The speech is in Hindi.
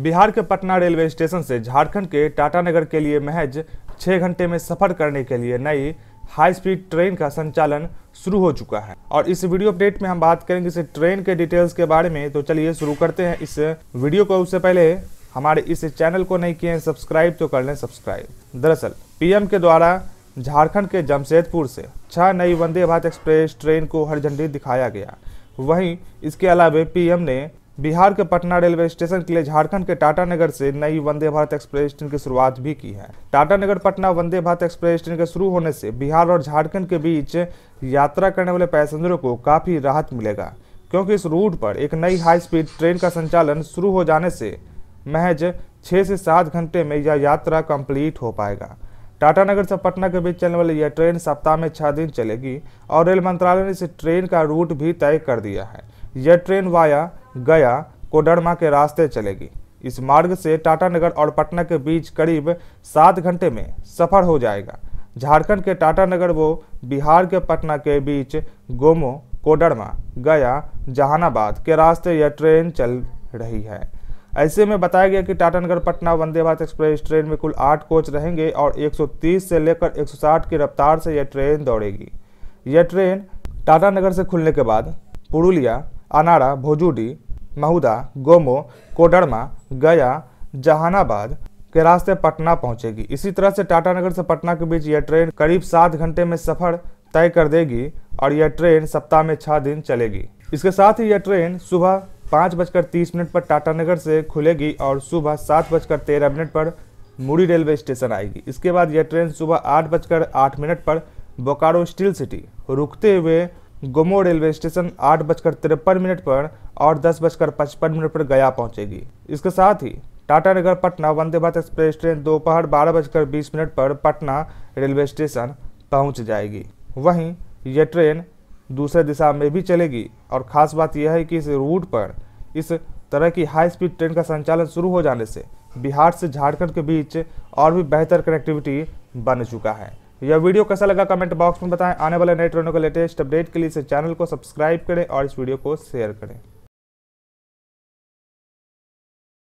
बिहार के पटना रेलवे स्टेशन से झारखंड के टाटानगर के लिए महज छः घंटे में सफर करने के लिए नई हाई स्पीड ट्रेन का संचालन शुरू हो चुका है और इस वीडियो अपडेट में हम बात करेंगे इस ट्रेन के डिटेल्स के बारे में तो चलिए शुरू करते हैं इस वीडियो को उससे पहले हमारे इस चैनल को नहीं किए सब्सक्राइब तो कर लें सब्सक्राइब दरअसल पीएम के द्वारा झारखंड के जमशेदपुर से छह नई वंदे भारत एक्सप्रेस ट्रेन को हरी झंडी दिखाया गया वहीं इसके अलावा पीएम ने बिहार के पटना रेलवे स्टेशन के लिए झारखंड के टाटानगर से नई वंदे भारत एक्सप्रेस ट्रेन की शुरुआत भी की है टाटानगर पटना वंदे भारत एक्सप्रेस ट्रेन के शुरू होने से बिहार और झारखंड के बीच यात्रा करने वाले पैसेंजरों को काफ़ी राहत मिलेगा क्योंकि इस रूट पर एक नई हाई स्पीड ट्रेन का संचालन शुरू हो जाने से महज छः से सात घंटे में यह यात्रा कम्प्लीट हो पाएगा टाटानगर से पटना के बीच चलने वाली यह ट्रेन सप्ताह में छः दिन चलेगी और रेल मंत्रालय ने इस ट्रेन का रूट भी तय कर दिया है यह ट्रेन वाया गया कोडरमा के रास्ते चलेगी इस मार्ग से टाटानगर और पटना के बीच करीब सात घंटे में सफर हो जाएगा झारखंड के टाटानगर वो बिहार के पटना के बीच गोमो कोडरमा गया जहानाबाद के रास्ते यह ट्रेन चल रही है ऐसे में बताया गया कि टाटानगर पटना वंदे भारत एक्सप्रेस ट्रेन में कुल आठ कोच रहेंगे और 130 से लेकर 160 की रफ्तार से यह ट्रेन दौड़ेगी यह ट्रेन टाटानगर से खुलने के बाद पुरुलिया अनाड़ा भोजुडी महुदा गोमो कोडरमा गया जहानाबाद के रास्ते पटना पहुंचेगी इसी तरह से टाटानगर से पटना के बीच यह ट्रेन करीब सात घंटे में सफर तय कर देगी और यह ट्रेन सप्ताह में छह दिन चलेगी इसके साथ ही यह ट्रेन सुबह पाँच बजकर तीस मिनट पर टाटानगर से खुलेगी और सुबह सात बजकर तेरह मिनट पर मुड़ी रेलवे स्टेशन आएगी इसके बाद यह ट्रेन सुबह आठ बजकर आठ मिनट पर बोकारो स्टील सिटी रुकते हुए गोमो रेलवे स्टेशन आठ बजकर तिरपन मिनट पर और दस बजकर पचपन मिनट पर गया पहुंचेगी इसके साथ ही Tatanagar Patna Vande Bharat express train दोपहर बारह बजकर बीस मिनट पर पटना रेलवे स्टेशन पहुंच जाएगी वहीं यह ट्रेन दूसरे दिशा में भी चलेगी और ख़ास बात यह है कि इस रूट पर इस तरह की हाई स्पीड ट्रेन का संचालन शुरू हो जाने से बिहार से झारखंड के बीच और भी बेहतर कनेक्टिविटी बन चुका है यह वीडियो कैसा लगा कमेंट बॉक्स में बताएं आने वाले नए ट्रेनों के लेटेस्ट अपडेट के लिए इस चैनल को सब्सक्राइब करें और इस वीडियो को शेयर करें